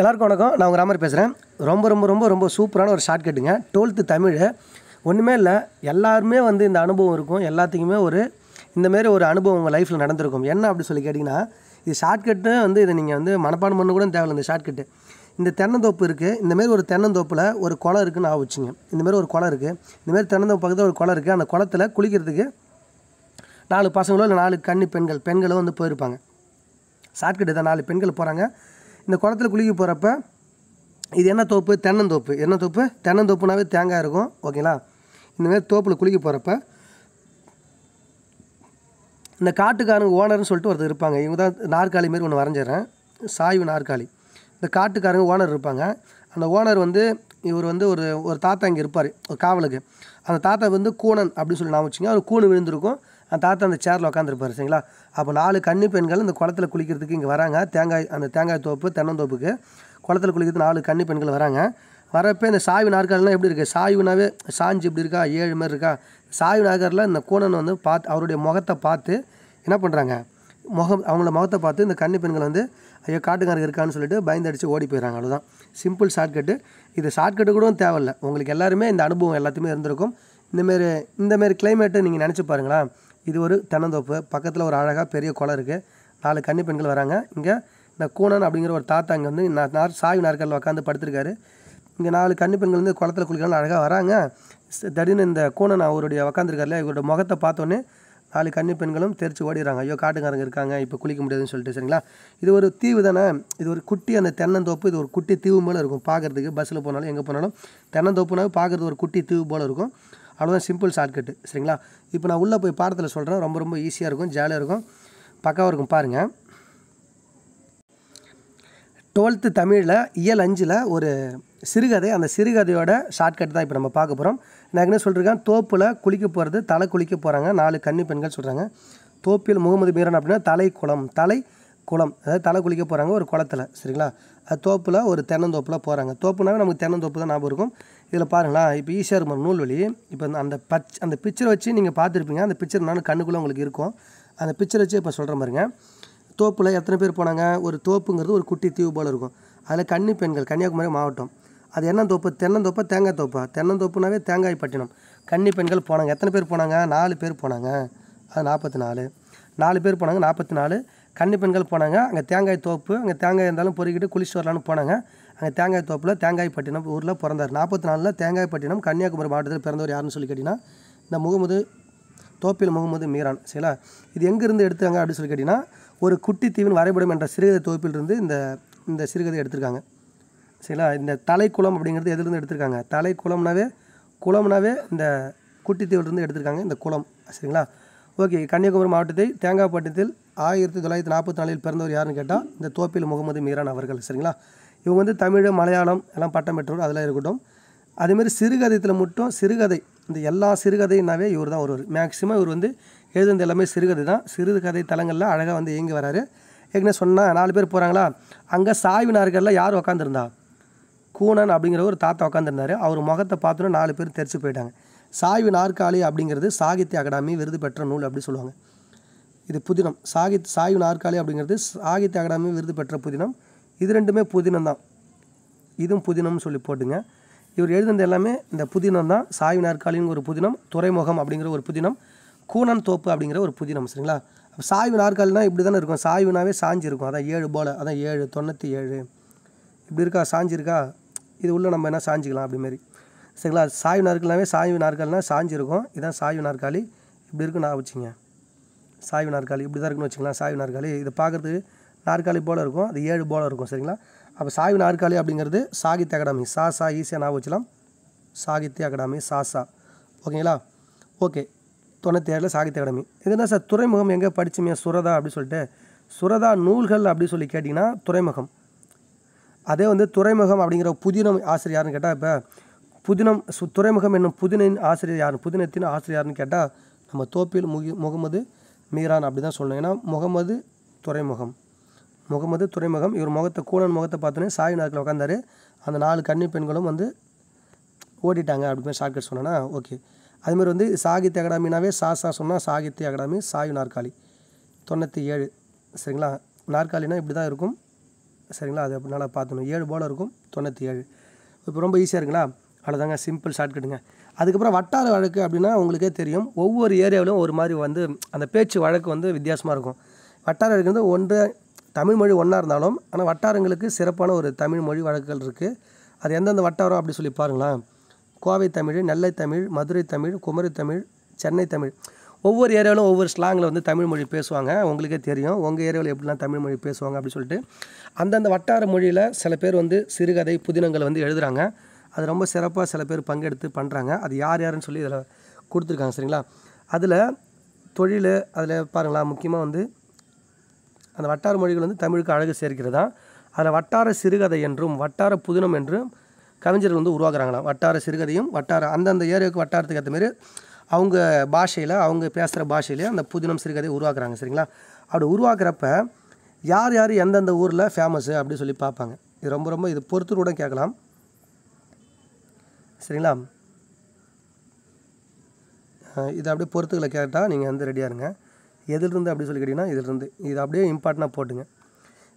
எல்லாருக்கும் வணக்கம் நான் உங்கள் ராமர் பேசுகிறேன் ரொம்ப ரொம்ப ரொம்ப ரொம்ப சூப்பரான ஒரு ஷார்ட் கட்டுங்க டுவெல்த்து தமிழ் ஒன்றுமே இல்லை எல்லாருமே வந்து இந்த அனுபவம் இருக்கும் எல்லாத்துக்குமே ஒரு இந்தமாரி ஒரு அனுபவம் உங்கள் லைஃப்பில் நடந்திருக்கும் என்ன அப்படி சொல்லி கேட்டிங்கன்னா இது ஷார்ட்கட்டு வந்து இதை நீங்கள் வந்து மனப்பாடம் பண்ண கூட தேவையில்லை இந்த ஷார்ட்கட்டு இந்த தென்னந்தோப்பு இருக்குது இந்தமாரி ஒரு தென்னந்தோப்பில் ஒரு குளம் இருக்குதுன்னு ஆச்சுங்க இந்தமாரி ஒரு குளம் இருக்குது இந்தமாரி தென்னந்தோப்பு பக்கத்தில் ஒரு குளம் இருக்குது அந்த குளத்தில் குளிக்கிறதுக்கு நாலு பசங்களோ இல்லை நாலு கன்னி பெண்கள் பெண்களோ வந்து போயிருப்பாங்க ஷார்ட்கட் தான் நாலு பெண்கள் போகிறாங்க இந்த குளத்தில் குளிக்க போகிறப்ப இது என்ன தோப்பு தென்னந்தோப்பு என்ன தோப்பு தென்னந்தோப்புனாவே தேங்காய் இருக்கும் ஓகேங்களா இந்தமாரி தோப்பில் குளிக்க போகிறப்ப இந்த காட்டுக்காரங்க ஓனர்னு சொல்லிட்டு ஒருத்தர் இருப்பாங்க இவங்க தான் நாற்காலி மாரி ஒன்று வரைஞ்சிடறேன் சாய்வு நாற்காலி இந்த காட்டுக்காரங்க ஓனர் இருப்பாங்க அந்த ஓனர் வந்து இவர் வந்து ஒரு ஒரு தாத்தா இங்கே இருப்பார் ஒரு காவலுக்கு அந்த தாத்தா வந்து கூணன் அப்படின்னு சொல்லி நான் வச்சுங்க அவர் கூணு விழுந்திருக்கும் அந்த தாத்தா அந்த சேரில் உட்காந்துருப்பாரு சரிங்களா அப்போ நாலு கன்னி பெண்கள் இந்த குளத்துல குளிக்கிறதுக்கு இங்கே வராங்க தேங்காய் அந்த தேங்காய் தோப்பு தென்னந்தோப்புக்கு குளத்தில் குளிக்கிறது நாலு கன்னி பெண்கள் வராங்க வரப்போ இந்த சாய்வு நாற்காலெலாம் எப்படி இருக்குது சாய்வுனாவே சாஞ்சு இப்படி இருக்கா ஏழு மாதிரி இருக்கா சாய்வு நாகரில் இந்த கூணன் வந்து பார்த்து அவருடைய முகத்தை பார்த்து என்ன பண்ணுறாங்க முகம் அவங்கள முகத்தை பார்த்து இந்த கன்னி பெண்கள் வந்து ஐயோ காட்டுக்காரங்க இருக்கான்னு சொல்லிட்டு பயந்து அடித்து ஓடி போயிடறாங்க அவ்வளோதான் சிம்பிள் ஷார்ட்கட்டு இது ஷார்ட்கட்டு கூட தேவையில்லை உங்களுக்கு எல்லாருமே இந்த அனுபவம் எல்லாத்தையுமே இருந்திருக்கும் இந்தமாரி இந்தமாரி கிளைமேட்டை நீங்கள் நினச்சி பாருங்களேன் இது ஒரு தென்னந்தோப்பு பக்கத்தில் ஒரு அழகாக பெரிய குளம் இருக்குது நாலு கன்னி பெண்கள் வராங்க இங்கே இந்த கூணன் அப்படிங்கிற ஒரு தாத்தா அங்கே வந்து நார் சாய் நாற்காலில் உட்காந்து படுத்திருக்காரு இங்கே நாலு கன்னி பெண்கள் வந்து குளத்தில் குளிக்கலாம் அழகாக வராங்க திடீர்னு இந்த கூணன் அவருடைய உட்காந்துருக்காருல இவரோட முகத்தை பார்த்தோன்னே நாலு கன்னி பெண்களும் தெரிச்சு ஓடிடுறாங்க ஐயோ காட்டுக்காரங்க இருக்காங்க இப்போ குளிக்க முடியாதுன்னு சொல்லிட்டு சரிங்களா இது ஒரு தீவு தானே இது ஒரு குட்டி அந்த தென்னந்தோப்பு இது ஒரு குட்டி தீவு போல் இருக்கும் பார்க்குறதுக்கு பஸ்ஸில் போனாலும் எங்கே போனாலும் தென்னந்தோப்புனாவே பார்க்குறது ஒரு குட்டி தீவு போல் இருக்கும் அவ்வளோதான் சிம்பிள் ஷார்ட்கட்டு சரிங்களா இப்போ நான் உள்ளே போய் பாடத்தில் சொல்கிறேன் ரொம்ப ரொம்ப ஈஸியாக இருக்கும் ஜாலியாக இருக்கும் பக்காவாக இருக்கும் பாருங்கள் டுவெல்த்து தமிழில் இயல் அஞ்சில் ஒரு சிறுகதை அந்த சிறுகதையோட ஷார்ட்கட் தான் இப்போ நம்ம பார்க்க போகிறோம் நான் என்ன சொல்லியிருக்கேன் தோப்பில் குளிக்க போகிறது தலை குளிக்க போகிறாங்க நாலு கன்னி பெண்கள் சொல்கிறாங்க தோப்பில் முகமது மீரான் அப்படின்னா தலை குளம் தலை குளம் அதாவது தலை குளிக்க போகிறாங்க ஒரு குளத்தில் சரிங்களா தோப்பில் ஒரு தென்னந்தோப்பில் போகிறாங்க தோப்புனாவே நமக்கு தென்னந்தோப்பு தான் ஞாபகம் இருக்கும் இதில் பாருங்களேன் இப்போ ஈஸியாக இருக்கும் வழி இப்போ அந்த பச் அந்த பிக்சரை வச்சு நீங்கள் பார்த்துருப்பீங்க அந்த பிக்சர் நானும் கண்ணுக்குள்ளே உங்களுக்கு இருக்கும் அந்த பிக்சர் வச்சு இப்போ சொல்கிற மாதிரிங்க தோப்பில் எத்தனை பேர் போனாங்க ஒரு தோப்புங்கிறது ஒரு குட்டி தீவு போல் இருக்கும் அதில் கன்னி பெண்கள் கன்னியாகுமரி மாவட்டம் அது என்ன தோப்பு தென்னந்தோப்பா தேங்காய் தோப்பா தென்னந்தோப்புனாவே தேங்காய் பட்டினம் கன்னி பெண்கள் போனாங்க எத்தனை பேர் போனாங்க நாலு பேர் போனாங்க அது நாற்பத்தி நாலு நாலு பேர் போனாங்க நாற்பத்தி நாலு கன்னி பெண்கள் போனாங்க அங்கே தேங்காய் தோப்பு அங்கே தேங்காய் இருந்தாலும் பொறுக்கிட்டு குளிச்சு வரலான்னு போனாங்க அங்கே தேங்காய் தோப்பில் தேங்காய்பட்டினம் ஊரில் பிறந்தார் நாற்பத்தி நாலில் தேங்காய்பட்டினம் கன்னியாகுமரி மாவட்டத்தில் பிறந்தவர் யாருன்னு சொல்லி கேட்டிங்கன்னா இந்த முகமது தோப்பில் முகமது மீரான் சரிங்களா இது எங்கேருந்து எடுத்தாங்க அப்படின்னு சொல்லி கேட்டிங்கன்னா ஒரு குட்டி தீவின் வரைபடம் என்ற சிறுகதை தொகுப்பிலிருந்து இந்த இந்த சிறுகதை எடுத்திருக்காங்க சரிங்களா இந்த தலைக்குளம் அப்படிங்கிறது எதுலேருந்து எடுத்திருக்காங்க தலைக்குளம்னாவே குளம்னாவே இந்த குட்டி தீவிலிருந்து எடுத்திருக்காங்க இந்த குளம் சரிங்களா ஓகே கன்னியாகுமரி மாவட்டத்தை தேங்காய்பட்டினத்தில் ஆயிரத்தி தொள்ளாயிரத்தி நாற்பத்தி நாலில் பிறந்தவர் யாருன்னு கேட்டால் இந்த தோப்பில் முகமது மீரான் அவர்கள் சரிங்களா இவங்க வந்து தமிழ் மலையாளம் எல்லாம் பட்டம் பெற்றவர் அதெல்லாம் இருக்கட்டும் அதேமாதிரி சிறுகதையத்தில் மட்டும் சிறுகதை இந்த எல்லா சிறுகதைனாவே இவர் தான் ஒருவர் மேக்ஸிமம் இவர் வந்து எழுதுனது எல்லாமே சிறுகதை தான் சிறுகதை தலங்களில் அழகாக வந்து இயங்கி வராரு ஏற்கனவே சொன்னால் நாலு பேர் போகிறாங்களா அங்கே சாய்வினார்கள்லாம் யார் உக்காந்துருந்தா கூணன் அப்படிங்கிற ஒரு தாத்தா உட்காந்துருந்தார் அவர் முகத்தை பார்த்தோன்னா நாலு பேர் தெரிச்சு போயிட்டாங்க சாய்வு நாற்காலி அப்படிங்கிறது சாகித்ய அகாடமி விருது பெற்ற நூல் அப்படி சொல்லுவாங்க இது புதினம் சாகித் சாயு நாற்காலி அப்படிங்கிறது சாகித்ய அகாடமி விருது பெற்ற புதினம் இது ரெண்டுமே புதினம் தான் இதுவும் புதினம்னு சொல்லி போட்டுங்க இவர் எழுதுனது எல்லாமே இந்த புதினம் தான் சாயு நாற்காலின்னு ஒரு புதினம் துறைமுகம் அப்படிங்கிற ஒரு புதினம் கூனன் தோப்பு அப்படிங்கிற ஒரு புதினம் சரிங்களா சாய்வு நாற்காலினா இப்படி தானே இருக்கும் சாய்வுனாவே சாஞ்சிருக்கும் அதான் ஏழு போல் அதான் ஏழு தொண்ணூற்றி ஏழு இப்படி இருக்கா சாஞ்சிருக்கா இது உள்ளே நம்ம என்ன சாஞ்சிக்கலாம் அப்படிமாரி சரிங்களா சாய்வு நாற்காலினாவே சாய்வு நாற்காலினா சாஞ்சிருக்கும் இதுதான் சாயு நாற்காலி இப்படி இருக்குன்னு நான் வச்சுங்க சாய்வு நாற்காலி இப்படி தான் இருக்குன்னு வச்சுக்கலாம் சாய்வு நாற்காலி இது பார்க்குறது நாற்காலி போல் இருக்கும் அது ஏழு போல் இருக்கும் சரிங்களா அப்போ சாய்வு நாற்காலி அப்படிங்கிறது சாகித்ய அகாடமி சா சா ஈஸியாக நான் வச்சலாம் சாகித்ய அகாடமி சா சா ஓகேங்களா ஓகே தொண்ணூற்றி ஏழில் சாகித்ய அகாடமி இது என்ன சார் துறைமுகம் எங்கே படிச்சுமே சுரதா அப்படின்னு சொல்லிட்டு சுரதா நூல்கள் அப்படின்னு சொல்லி கேட்டிங்கன்னா துறைமுகம் அதே வந்து துறைமுகம் அப்படிங்கிற புதினம் ஆசிரியார்னு கேட்டால் இப்போ புதினம் சு துறைமுகம் என்னும் புதினின் ஆசிரியர் யார் புதினத்தின் ஆசிரியார்னு கேட்டால் நம்ம தோப்பில் முகி முகமது மீரான் அப்படி தான் சொல்லணும் ஏன்னா முகமது துறைமுகம் முகமது துறைமுகம் இவர் முகத்தை கூலன் முகத்தை பார்த்தோன்னே சாய் நாக்கில் உட்காந்தாரு அந்த நாலு கன்னி பெண்களும் வந்து ஓடிட்டாங்க அப்படின்னு ஷார்ட்கட் சொன்னேன்னா ஓகே அதுமாதிரி வந்து சாகித்ய அகாடமினாவே சா சா சொன்னால் சாகித்ய அகாடமி சாயு நாற்காலி தொண்ணூற்றி ஏழு சரிங்களா நாற்காலினா இப்படி தான் இருக்கும் சரிங்களா அது அப்படினால பார்த்துணும் ஏழு போல் இருக்கும் தொண்ணூற்றி ஏழு இப்போ ரொம்ப ஈஸியாக இருக்குங்களா அவ்வளோதாங்க சிம்பிள் ஷார்ட்கட்டுங்க அதுக்கப்புறம் வட்டார வழக்கு அப்படின்னா உங்களுக்கே தெரியும் ஒவ்வொரு ஏரியாவிலும் ஒரு மாதிரி வந்து அந்த பேச்சு வழக்கு வந்து வித்தியாசமாக இருக்கும் வட்டார வழக்கு வந்து ஒன்று தமிழ் மொழி ஒன்றா இருந்தாலும் ஆனால் வட்டாரங்களுக்கு சிறப்பான ஒரு தமிழ் மொழி வழக்குகள் இருக்குது அது எந்தெந்த வட்டாரம் அப்படி சொல்லி பாருங்களேன் கோவை தமிழ் நெல்லை தமிழ் மதுரை தமிழ் குமரி தமிழ் சென்னை தமிழ் ஒவ்வொரு ஏரியாவிலும் ஒவ்வொரு ஸ்லாங்கில் வந்து தமிழ் மொழி பேசுவாங்க உங்களுக்கே தெரியும் உங்கள் ஏரியாவில் எப்படிலாம் தமிழ் மொழி பேசுவாங்க அப்படின்னு சொல்லிட்டு அந்தந்த வட்டார மொழியில் சில பேர் வந்து சிறுகதை புதினங்கள் வந்து எழுதுகிறாங்க அது ரொம்ப சிறப்பாக சில பேர் பங்கெடுத்து பண்ணுறாங்க அது யார் யாருன்னு சொல்லி இதில் கொடுத்துருக்காங்க சரிங்களா அதில் தொழில் அதில் பாருங்களா முக்கியமாக வந்து அந்த வட்டார மொழிகள் வந்து தமிழுக்கு அழகு சேர்க்கிறதா அதில் வட்டார சிறுகதை என்றும் வட்டார புதினம் என்றும் கவிஞர்கள் வந்து உருவாக்குறாங்களாம் வட்டார சிறுகதையும் வட்டார அந்தந்த ஏரியாவுக்கு வட்டாரத்துக்கு ஏற்ற மாரி அவங்க பாஷையில் அவங்க பேசுகிற பாஷையிலே அந்த புதினம் சிறுகதையை உருவாக்குறாங்க சரிங்களா அப்படி உருவாக்குறப்ப யார் யார் எந்தெந்த ஊரில் ஃபேமஸ்ஸு அப்படின்னு சொல்லி பார்ப்பாங்க இது ரொம்ப ரொம்ப இது பொறுத்தரோட கேட்கலாம் சரிங்களா இதை அப்படியே பொறுத்துக்களை கேட்டால் நீங்கள் வந்து ரெடியாக இருங்க எதிலிருந்து அப்படி சொல்லி கேட்டிங்கன்னா இதிலிருந்து இது அப்படியே இம்பார்ட்டண்ட்டாக போட்டுங்க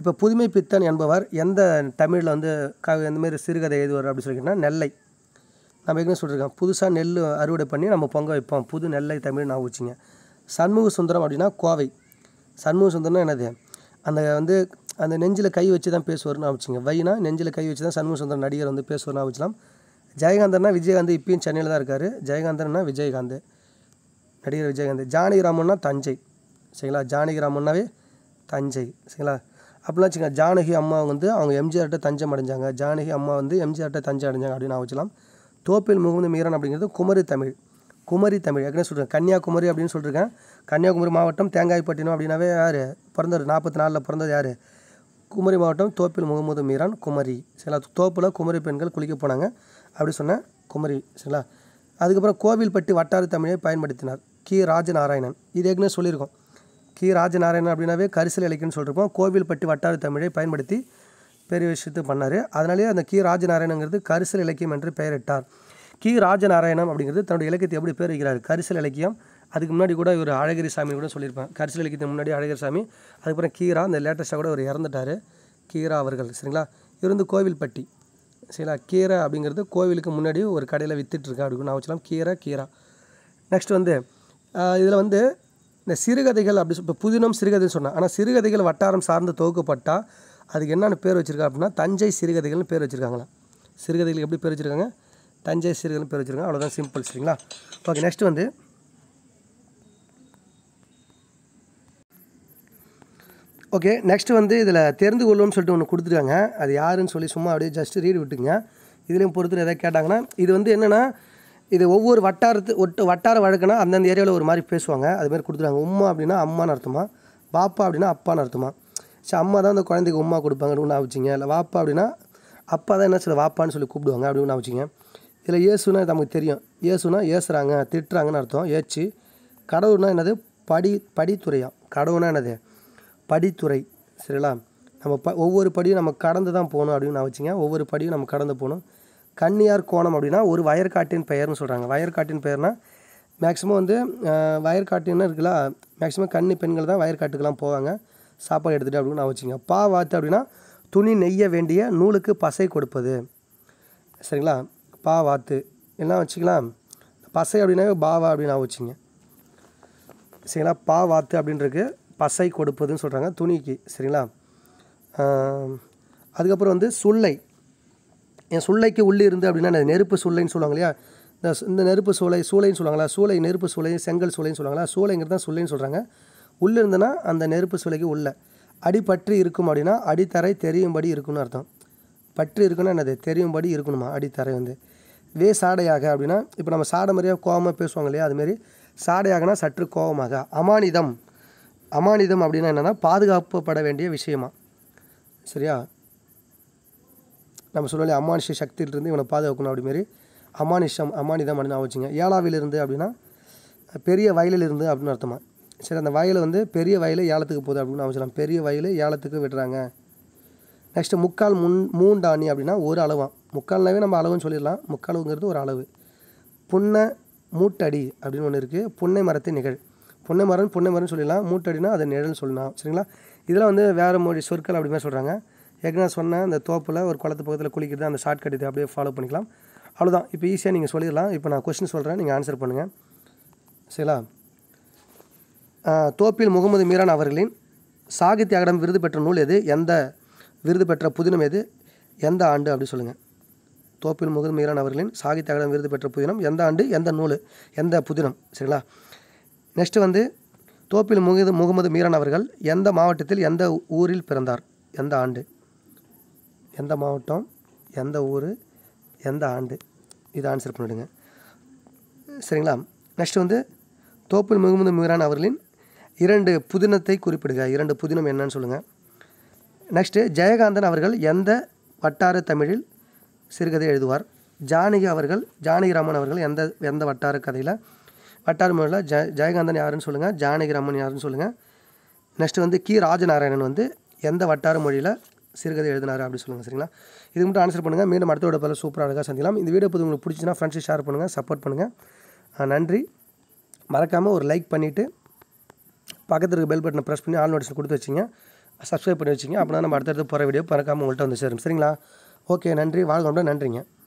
இப்போ புதுமை பித்தன் என்பவர் எந்த தமிழில் வந்து க இந்தமாரி சிறுகதை எதுவார் அப்படின்னு சொல்லிக்கிட்டா நெல்லை நம்ம ஏற்கனவே சொல்லியிருக்கேன் புதுசாக நெல் அறுவடை பண்ணி நம்ம பொங்க வைப்போம் புது நெல்லை தமிழ் நான் வச்சுங்க சண்முக சுந்தரம் அப்படின்னா கோவை சண்முக சுந்தரம்னா என்னது அந்த வந்து அந்த நெஞ்சில் கை வச்சு தான் பேசுவார்னு ஆச்சுங்க வைனா நெஞ்சில் கை வச்சு தான் சண்முக சுந்தரம் நடிகர் வந்து பேசுவார்னு ஆச்சுலாம் ஜெயகாந்தர்னா விஜயகாந்த் இப்பயும் சென்னையில் தான் இருக்கார் ஜெயகாந்தர்னா விஜயகாந்த் நடிகர் விஜயகாந்த் ஜானகிராமன்னா தஞ்சை சரிங்களா ஜானகிராமன்னாவே தஞ்சை சரிங்களா அப்படிலாம் வச்சுக்கங்க ஜானகி அம்மா வந்து அவங்க எம்ஜிஆர்கிட்ட தஞ்சம் அடைஞ்சாங்க ஜானகி அம்மா வந்து எம்ஜிஆர்கிட்ட தஞ்சம் அடைஞ்சாங்க அப்படின்னு வச்சலாம் தோப்பில் முகுந்து மீரான் அப்படிங்கிறது குமரி தமிழ் குமரி தமிழ் ஏற்கனவே சொல்கிறேன் கன்னியாகுமரி அப்படின்னு சொல்லியிருக்கேன் கன்னியாகுமரி மாவட்டம் தேங்காய்பட்டினம் அப்படின்னாவே யார் பிறந்தது நாற்பத்தி நாலில் பிறந்தது யார் குமரி மாவட்டம் தோப்பில் முகமது மீரான் குமரி சில தோப்பில் குமரி பெண்கள் குளிக்க போனாங்க அப்படி சொன்ன குமரி சரிங்களா அதுக்கப்புறம் கோவில்பட்டி வட்டார தமிழை பயன்படுத்தினார் கி ராஜநாராயணன் இது ஏற்கனவே சொல்லியிருக்கோம் கி ராஜநாராயணன் அப்படின்னாவே கரிசல் இலக்கியம்னு சொல்லியிருப்போம் கோவில்பட்டி வட்டார தமிழை பயன்படுத்தி பெரிய விஷயத்தை பண்ணார் அதனாலேயே அந்த கி ராஜநாராயணங்கிறது கரிசல் இலக்கியம் என்று பெயரிட்டார் கி ராஜநாராயணம் அப்படிங்கிறது தன்னுடைய இலக்கியத்தை எப்படி பேர் வைக்கிறார் கரிசல் இலக்கியம் அதுக்கு முன்னாடி கூட இவர் அழகிரி சாமி கூட சொல்லியிருப்பேன் கரிசல் இலக்கியத்துக்கு முன்னாடி அழகிரி சாமி அதுக்கப்புறம் கீரா இந்த லேட்டஸ்ட்டாக கூட அவர் இறந்துட்டார் கீரா அவர்கள் சரிங்களா இருந்து கோவில்பட்டி சரிங்களா கீரை அப்படிங்கிறது கோவிலுக்கு முன்னாடி ஒரு கடையில் விற்றுட்ருக்கேன் அப்படின்னு நான் வச்சலாம் கீரை கீரா நெக்ஸ்ட் வந்து இதில் வந்து இந்த சிறுகதைகள் அப்படி இப்போ புதினம் சிறுகதைன்னு சொன்னேன் ஆனால் சிறுகதைகள் வட்டாரம் சார்ந்து தொகுக்கப்பட்டால் அதுக்கு என்னென்ன பேர் வச்சுருக்கா அப்படின்னா தஞ்சை சிறுகதைகள்னு பேர் வச்சுருக்காங்களா சிறுகதைகள் எப்படி பேர் வச்சுருக்காங்க தஞ்சை சிறுகதைன்னு பேர் வச்சுருக்காங்க அவ்வளோதான் சிம்பிள் சரிங்களா ஓகே நெக்ஸ்ட் வந்து ஓகே நெக்ஸ்ட் வந்து இதில் தெரிந்து கொள்ளும்னு சொல்லிட்டு ஒன்று கொடுத்துருக்காங்க அது யாருன்னு சொல்லி சும்மா அப்படியே ஜஸ்ட் ரீடு விட்டுங்க இதுலேயும் பொறுத்து எதாவது கேட்டாங்கன்னா இது வந்து என்னென்னா இது ஒவ்வொரு வட்டாரத்து ஒட்டு வட்டார வழக்குனா அந்தந்த ஏரியாவில் ஒரு மாதிரி பேசுவாங்க அதுமாதிரி கொடுத்துருக்காங்க உம்மா அப்படின்னா அம்மான்னு அர்த்தமா பாப்பா அப்படின்னா அப்பான்னு அர்த்தமா சரி அம்மா தான் அந்த குழந்தைக்கு உம்மா கொடுப்பாங்கன்னு ஒன்று ஆச்சுங்க இல்லை வாப்பா அப்படின்னா அப்பா தான் என்ன சில வாப்பான்னு சொல்லி கூப்பிடுவாங்க அப்படின்னு ஆச்சுங்க இதில் ஏசுனா நமக்கு தெரியும் ஏசுனா ஏசுகிறாங்க திட்டுறாங்கன்னு அர்த்தம் ஏச்சு கடவுள்னா என்னது படி படித்துறையா கடவுள்னா என்னது படித்துறை சரிங்களா நம்ம ப ஒவ்வொரு படியும் நம்ம கடந்து தான் போகணும் அப்படின்னு நான் வச்சுங்க ஒவ்வொரு படியும் நம்ம கடந்து போகணும் கன்னியார் கோணம் அப்படின்னா ஒரு வயற்காட்டின் பெயர்னு சொல்கிறாங்க வயற்காட்டின் பெயர்னால் மேக்ஸிமம் வந்து வயற்காட்டின்னு இருக்குல்ல மேக்ஸிமம் கன்னி பெண்கள் தான் வயற்காட்டுக்கெலாம் போவாங்க சாப்பாடு எடுத்துகிட்டு அப்படின்னு நான் வச்சுங்க பா வாத்து அப்படின்னா துணி நெய்ய வேண்டிய நூலுக்கு பசை கொடுப்பது சரிங்களா பா வாத்து எல்லாம் வச்சுக்கலாம் பசை அப்படின்னா பாவா அப்படின்னு நான் வச்சுங்க சரிங்களா பா வாத்து அப்படின்றது பசை கொடுப்பதுன்னு சொல்கிறாங்க துணிக்கு சரிங்களா அதுக்கப்புறம் வந்து சுல்லை என் சுள்ளைக்கு உள்ளே இருந்து அப்படின்னா நெருப்பு சுள்ளைன்னு சொல்லுவாங்க இல்லையா இந்த இந்த நெருப்பு சூளை சூளைன்னு சொல்லுவாங்களா சூளை நெருப்பு சூளை செங்கல் சூளைன்னு சொல்லுவாங்களா சூளைங்கிறது தான் சூளைன்னு சொல்கிறாங்க உள்ளே இருந்தனா அந்த நெருப்பு சூளைக்கு உள்ள அடிப்பற்றி இருக்கும் அப்படின்னா அடித்தரை தெரியும்படி இருக்கும்னு அர்த்தம் பற்றி இருக்குன்னா என்னது தெரியும்படி இருக்கணுமா அடித்தரை வந்து வே சாடையாக அப்படின்னா இப்போ நம்ம சாடை மாதிரியாக கோபமாக பேசுவாங்க இல்லையா அதுமாரி சாடையாகனா சற்று கோபமாக அமானிதம் அமானிதம் அப்படின்னா என்னென்னா பாதுகாக்கப்பட வேண்டிய விஷயமா சரியா நம்ம சொல்லலையே அமானுஷ சக்தியிலிருந்து இவனை பாதுகாக்கணும் அப்படிமாரி அமானுஷம் அமானிதம் அப்படின்னு வச்சுங்க ஏழாவிலிருந்து அப்படின்னா பெரிய வயலிலிருந்து அப்படின்னு அர்த்தமாக சரி அந்த வயலை வந்து பெரிய வயலில் ஏலத்துக்கு போகுது அப்படின்னு நான் பெரிய வயலில் ஏலத்துக்கு விடுறாங்க நெக்ஸ்ட்டு முக்கால் முன் மூண்டாணி அப்படின்னா ஒரு அளவான் முக்கால்னாவே நம்ம அளவுன்னு சொல்லிடலாம் முக்காலுங்கிறது ஒரு அளவு புன்னை மூட்டடி அப்படின்னு ஒன்று இருக்குது புன்னை மரத்தை நிகழ் பொன்னை மரம் பொன்னை மரம்னு சொல்லிடலாம் மூட்டடினா அதை நிழல் சொல்லலாம் சரிங்களா இதெல்லாம் வந்து வேறு மொழி சொற்கள் அப்படி மாதிரி சொல்கிறாங்க ஏற்கனவே சொன்ன அந்த தோப்பில் ஒரு குளத்து பக்கத்தில் குளிக்கிறது அந்த ஷார்ட் கட் இதை அப்படியே ஃபாலோ பண்ணிக்கலாம் அவ்வளோதான் இப்போ ஈஸியாக நீங்கள் சொல்லிடலாம் இப்போ நான் கொஸ்டின் சொல்கிறேன் நீங்கள் ஆன்சர் பண்ணுங்கள் சரிங்களா தோப்பில் முகமது மீரான் அவர்களின் சாகித்ய அகடம் விருது பெற்ற நூல் எது எந்த விருது பெற்ற புதினம் எது எந்த ஆண்டு அப்படி சொல்லுங்கள் தோப்பில் முகமது மீரான் அவர்களின் சாகித்ய அகடம் விருது பெற்ற புதினம் எந்த ஆண்டு எந்த நூல் எந்த புதினம் சரிங்களா நெக்ஸ்ட்டு வந்து தோப்பில் முகது முகமது மீரான் அவர்கள் எந்த மாவட்டத்தில் எந்த ஊரில் பிறந்தார் எந்த ஆண்டு எந்த மாவட்டம் எந்த ஊர் எந்த ஆண்டு இது ஆன்சர் பண்ணிவிடுங்க சரிங்களா நெக்ஸ்ட் வந்து தோப்பில் முகமது மீரான் அவர்களின் இரண்டு புதினத்தை குறிப்பிடுங்க இரண்டு புதினம் என்னன்னு சொல்லுங்கள் நெக்ஸ்ட்டு ஜெயகாந்தன் அவர்கள் எந்த வட்டார தமிழில் சிறுகதை எழுதுவார் ஜானகி அவர்கள் ஜானகிராமன் அவர்கள் எந்த எந்த வட்டார கதையில் வட்டார மொழியில் ஜ ஜெயகாந்தன் யாருன்னு சொல்லுங்கள் ரமன் யாருன்னு சொல்லுங்கள் நெக்ஸ்ட் வந்து கி ராஜநாராயணன் வந்து எந்த வட்டார மொழியில் சிறுகதை எழுதினார் அப்படின்னு சொல்லுங்கள் சரிங்களா இது மட்டும் ஆன்சர் பண்ணுங்கள் மீண்டும் அடுத்த விட பல சூப்பராக அழகாக சந்திக்கலாம் இந்த வீடியோ உங்களுக்கு பிடிச்சின்னா ஃப்ரெண்ட்ஸ் ஷேர் பண்ணுங்கள் சப்போர்ட் பண்ணுங்கள் நன்றி மறக்காமல் ஒரு லைக் பண்ணிவிட்டு பக்கத்தில் இருக்க பெல் பட்டனை ப்ரெஸ் பண்ணி ஆல் நோட்டிஸ் கொடுத்து வச்சிங்க சப்ஸ்கிரைப் பண்ணி வச்சிங்க அப்படின்னா நம்ம அடுத்தடுத்து போகிற வீடியோ மறக்காமல் உங்கள்கிட்ட வந்து சேரும் சரிங்களா ஓகே நன்றி வாழ்க்கை நன்றிங்க